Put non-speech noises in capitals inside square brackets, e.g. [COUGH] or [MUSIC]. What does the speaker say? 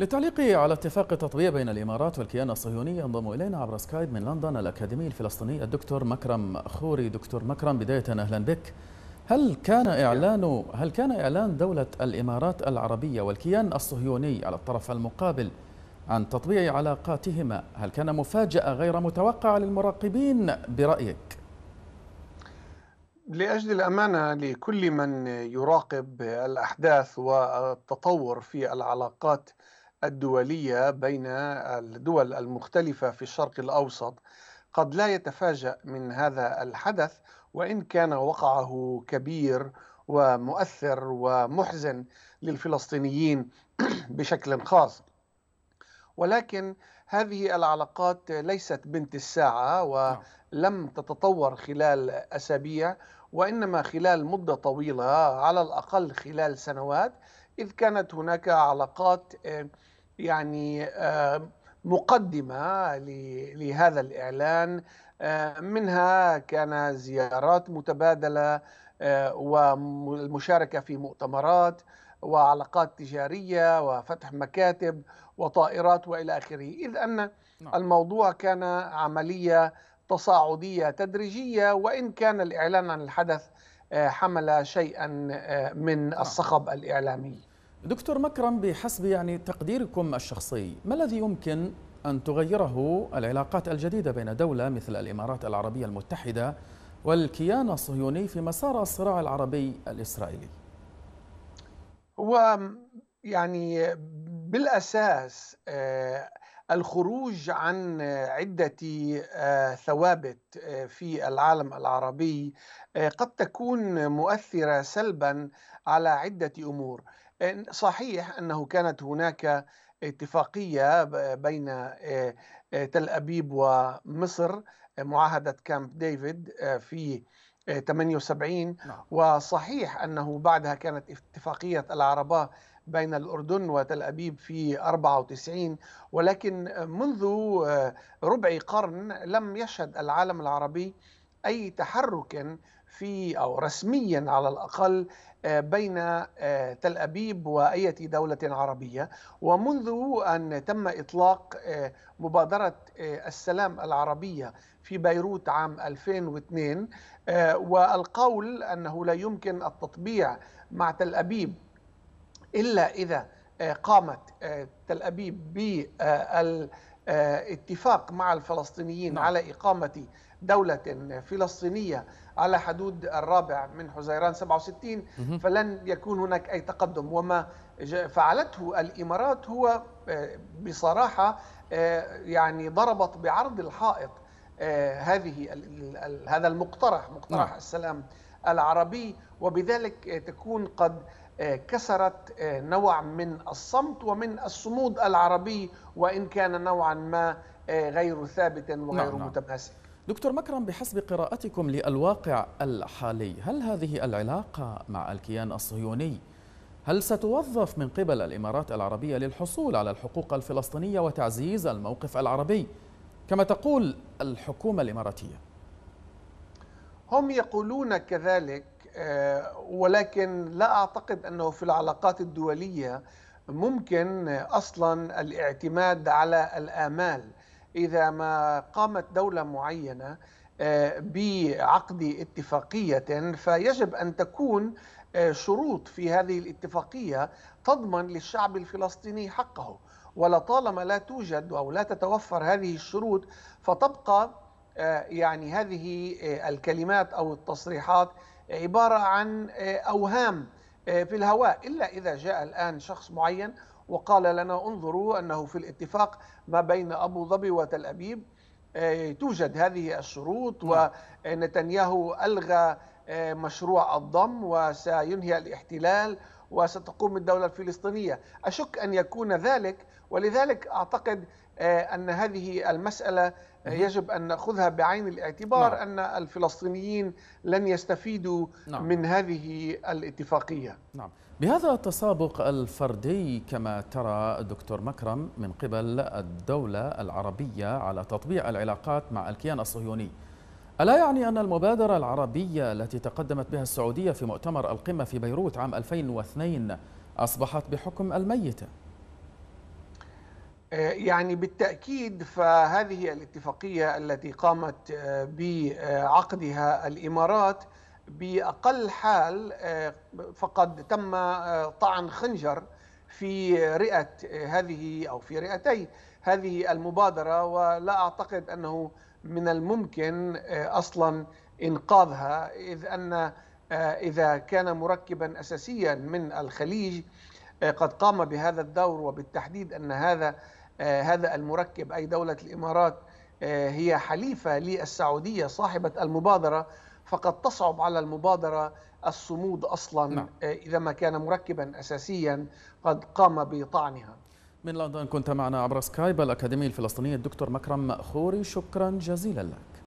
للتعليق على اتفاق التطبيع بين الإمارات والكيان الصهيوني ينضم إلينا عبر سكايب من لندن الأكاديمي الفلسطيني الدكتور مكرم خوري دكتور مكرم بداية أهلا بك هل كان إعلان هل كان إعلان دولة الإمارات العربية والكيان الصهيوني على الطرف المقابل عن تطبيع علاقاتهما هل كان مفاجأة غير متوقعة للمراقبين برأيك؟ لاجل الامانه لكل من يراقب الاحداث والتطور في العلاقات الدولية بين الدول المختلفة في الشرق الأوسط قد لا يتفاجأ من هذا الحدث وإن كان وقعه كبير ومؤثر ومحزن للفلسطينيين [CLEARS THROAT] بشكل خاص ولكن هذه العلاقات ليست بنت الساعة نعم. ولم تتطور خلال أسابيع وإنما خلال مدة طويلة على الأقل خلال سنوات إذ كانت هناك علاقات آه، يعني آه، مقدمة لهذا الإعلان آه، منها كان زيارات متبادلة آه، والمشاركة في مؤتمرات وعلاقات تجارية وفتح مكاتب وطائرات وإلى آخره إذ أن نعم. الموضوع كان عملية تصاعدية تدريجية وإن كان الإعلان عن الحدث حمل شيئا من نعم. الصخب الإعلامي دكتور مكرم بحسب يعني تقديركم الشخصي ما الذي يمكن أن تغيره العلاقات الجديدة بين دولة مثل الإمارات العربية المتحدة والكيان الصهيوني في مسار الصراع العربي الإسرائيلي هو يعني بالأساس آه، الخروج عن عدة آه، ثوابت آه، في العالم العربي قد تكون مؤثرة سلبا على عدة أمور صحيح أنه كانت هناك اتفاقية بين آه، آه، تل أبيب ومصر معاهدة كامب ديفيد آه، في 78 نعم. وصحيح أنه بعدها كانت اتفاقية العرباء بين الأردن وتل أبيب في 94 ولكن منذ ربع قرن لم يشهد العالم العربي أي تحرك في أو رسميا على الأقل آه، بين آه، تل أبيب وأية دولة عربية ومنذ أن تم إطلاق آه، مبادرة السلام العربية في بيروت عام 2002 والقول أنه لا يمكن التطبيع مع تل أبيب إلا إذا قامت تل أبيب بال آه، اتفاق مع الفلسطينيين نعم. على إقامة دولة فلسطينية على حدود الرابع من حزيران 67 فلن يكون هناك أي تقدم وما فعلته الإمارات هو آه، بصراحة آه، يعني ضربت بعرض الحائط هذه هذا المقترح مقترح نعم. السلام العربي وبذلك تكون قد آه، كسرت آه، نوع من الصمت ومن الصمود العربي وإن كان نوعا ما آه، غير ثابت وغير نعم،, نعم. متماسك دكتور مكرم بحسب قراءتكم للواقع الحالي هل هذه العلاقة مع الكيان الصهيوني هل ستوظف من قبل الإمارات العربية للحصول على الحقوق الفلسطينية وتعزيز الموقف العربي كما تقول الحكومة الإماراتية هم يقولون كذلك آه، ولكن لا أعتقد أنه في العلاقات الدولية ممكن أصلا الاعتماد على الآمال إذا ما قامت دولة معينة آه، بعقد اتفاقية فيجب أن تكون آه، شروط في هذه الاتفاقية تضمن للشعب الفلسطيني حقه ولطالما لا توجد أو لا تتوفر هذه الشروط فتبقى يعني هذه الكلمات أو التصريحات عبارة عن آه، أوهام آه، في الهواء إلا إذا جاء الآن شخص معين وقال لنا انظروا أنه في الاتفاق ما بين أبو ظبي وتل أبيب آه، توجد هذه الشروط نعم. ونتنياهو ألغى مشروع الضم وسينهي الاحتلال وستقوم الدولة الفلسطينية أشك أن يكون ذلك ولذلك أعتقد آه، أن هذه المسألة يجب أن نأخذها بعين الاعتبار نعم. أن الفلسطينيين لن يستفيدوا نعم. من هذه الاتفاقية نعم. بهذا التسابق الفردي كما ترى الدكتور مكرم من قبل الدولة العربية على تطبيع العلاقات مع الكيان الصهيوني ألا يعني أن المبادرة العربية التي تقدمت بها السعودية في مؤتمر القمة في بيروت عام 2002 أصبحت بحكم الميتة؟ آه، يعني بالتأكيد فهذه الاتفاقية التي قامت آه، بعقدها الإمارات بأقل حال آه، فقد تم طعن خنجر في رئة هذه أو في رئتي هذه المبادرة ولا أعتقد أنه من الممكن أصلا إنقاذها إذ أن إذا كان مركبا أساسيا من الخليج قد قام بهذا الدور وبالتحديد أن هذا آه، هذا المركب أي دولة الإمارات آه، هي حليفة للسعودية صاحبة المبادرة فقد تصعب على المبادرة الصمود أصلا نعم. آه، إذا ما كان مركبا أساسيا قد قام بطعنها من لندن كنت معنا عبر سكايب الأكاديمي الفلسطيني الدكتور مكرم خوري شكرا جزيلا لك